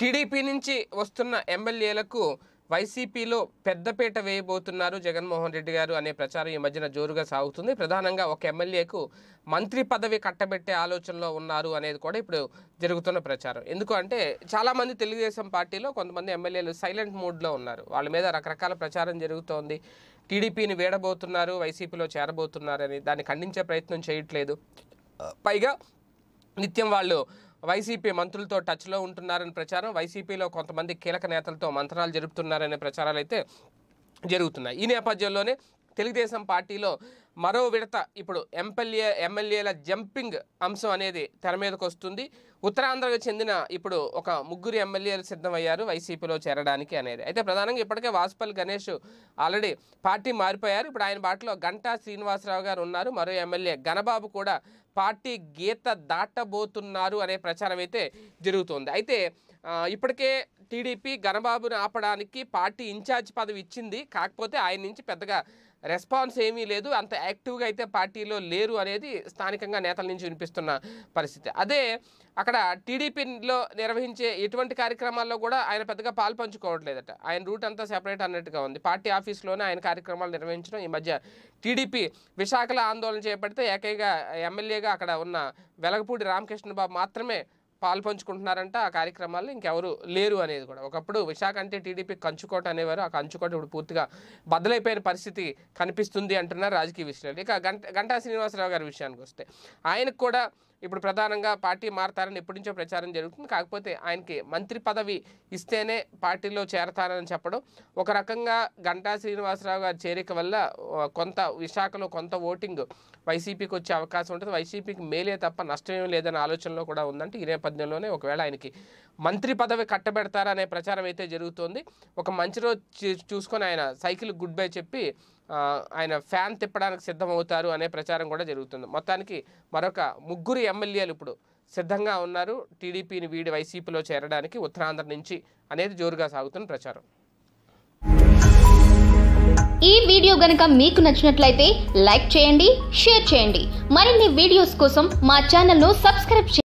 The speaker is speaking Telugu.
టీడీపీ నుంచి వస్తున్న ఎమ్మెల్యేలకు వైసీపీలో పెద్దపీట వేయబోతున్నారు జగన్మోహన్ రెడ్డి గారు అనే ప్రచారం ఈ మధ్యన జోరుగా సాగుతుంది ప్రధానంగా ఒక ఎమ్మెల్యేకు మంత్రి పదవి కట్టబెట్టే ఆలోచనలో ఉన్నారు అనేది కూడా ఇప్పుడు జరుగుతున్న ప్రచారం ఎందుకు అంటే చాలామంది తెలుగుదేశం పార్టీలో కొంతమంది ఎమ్మెల్యేలు సైలెంట్ మూడ్లో ఉన్నారు వాళ్ళ మీద రకరకాల ప్రచారం జరుగుతోంది టీడీపీని వేడబోతున్నారు వైసీపీలో చేరబోతున్నారని దాన్ని ఖండించే ప్రయత్నం చేయట్లేదు పైగా నిత్యం వాళ్ళు వైసీపీ మంత్రులతో టచ్లో ఉంటున్నారని ప్రచారం వైసీపీలో కొంతమంది కీలక నేతలతో మంత్రాలు జరుపుతున్నారనే ప్రచారాలు అయితే జరుగుతున్నాయి ఈ నేపథ్యంలోనే తెలుగుదేశం పార్టీలో మరో విడత ఇప్పుడు ఎంఎల్ఏ ఎమ్మెల్యేల జంపింగ్ అంశం అనేది తెర మీదకు వస్తుంది ఉత్తరాంధ్రకు చెందిన ఇప్పుడు ఒక ముగ్గురు ఎమ్మెల్యేలు సిద్ధమయ్యారు వైసీపీలో చేరడానికి అనేది అయితే ప్రధానంగా ఇప్పటికే వాసుపల్లి గణేష్ ఆల్రెడీ పార్టీ మారిపోయారు ఇప్పుడు ఆయన బాటలో గంటా శ్రీనివాసరావు గారు ఉన్నారు మరో ఎమ్మెల్యే గణబాబు కూడా పార్టీ గీత దాటబోతున్నారు అనే ప్రచారం అయితే జరుగుతోంది అయితే ఇప్పటికే టీడీపీ గణబాబును ఆపడానికి పార్టీ ఇన్ఛార్జ్ పదవి ఇచ్చింది కాకపోతే ఆయన నుంచి పెద్దగా రెస్పాన్స్ ఏమీ లేదు అంత యాక్టివ్గా అయితే పార్టీలో లేరు అనేది స్థానికంగా నేతల నుంచి వినిపిస్తున్న పరిస్థితి అదే అక్కడ అక్కడ టీడీపీలో నిర్వహించే ఎటువంటి కార్యక్రమాల్లో కూడా ఆయన పెద్దగా పాలు ఆయన రూట్ అంతా సెపరేట్ అన్నట్టుగా ఉంది పార్టీ ఆఫీస్లోనే ఆయన కార్యక్రమాలు నిర్వహించడం ఈ మధ్య టీడీపీ విశాఖలో ఆందోళన చేపడితే ఏకైక ఎమ్మెల్యేగా అక్కడ ఉన్న వెలగపూడి రామకృష్ణ బాబు మాత్రమే పాలు పంచుకుంటున్నారంట ఆ కార్యక్రమాల్లో ఇంకెవరు లేరు అనేది కూడా ఒకప్పుడు విశాఖ అంటే టీడీపీ కంచుకోట అనేవారు ఆ కంచుకోట ఇప్పుడు పూర్తిగా బదులైపోయిన పరిస్థితి కనిపిస్తుంది అంటున్నారు రాజకీయ విషయాలు ఇక గంట గంటా శ్రీనివాసరావు గారి విషయానికి వస్తే ఆయనకు కూడా ఇప్పుడు ప్రధానంగా పార్టీ మారతారని ఎప్పటి నుంచో ప్రచారం జరుగుతుంది కాకపోతే ఆయనకి మంత్రి పదవి ఇస్తేనే పార్టీలో చేరతారని చెప్పడం ఒక రకంగా గంటా శ్రీనివాసరావు గారి చేరిక వల్ల కొంత విశాఖలో కొంత ఓటింగ్ వైసీపీకి వచ్చే అవకాశం ఉంటుంది వైసీపీకి మేలే తప్ప నష్టమేం లేదనే ఆలోచనలో కూడా ఉందంటే ఈ నేపథ్యంలోనే ఒకవేళ ఆయనకి మంత్రి పదవి కట్టబెడతారనే ప్రచారం అయితే జరుగుతోంది ఒక మంచి రోజు చూసుకొని ఆయన సైకిల్ గుడ్ బై చెప్పి ఆయన ఫ్యాన్ తిప్పడానికి సిద్ధమవుతారు అనే ప్రచారం కూడా జరుగుతుంది మొత్తానికి మరొక ముగ్గురు ఎమ్మెల్యేలు ఇప్పుడు సిద్ధంగా ఉన్నారు టీడీపీని వీడి వైసీపీలో చేరడానికి ఉత్తరాంధ్ర నుంచి అనేది జోరుగా సాగుతున్న ప్రచారం ఈ వీడియో గనక మీకు నచ్చినట్లయితే లైక్ చేయండి షేర్ చేయండి మరిన్ని వీడియోస్ కోసం మా ఛానల్ను సబ్స్క్రైబ్ చేయండి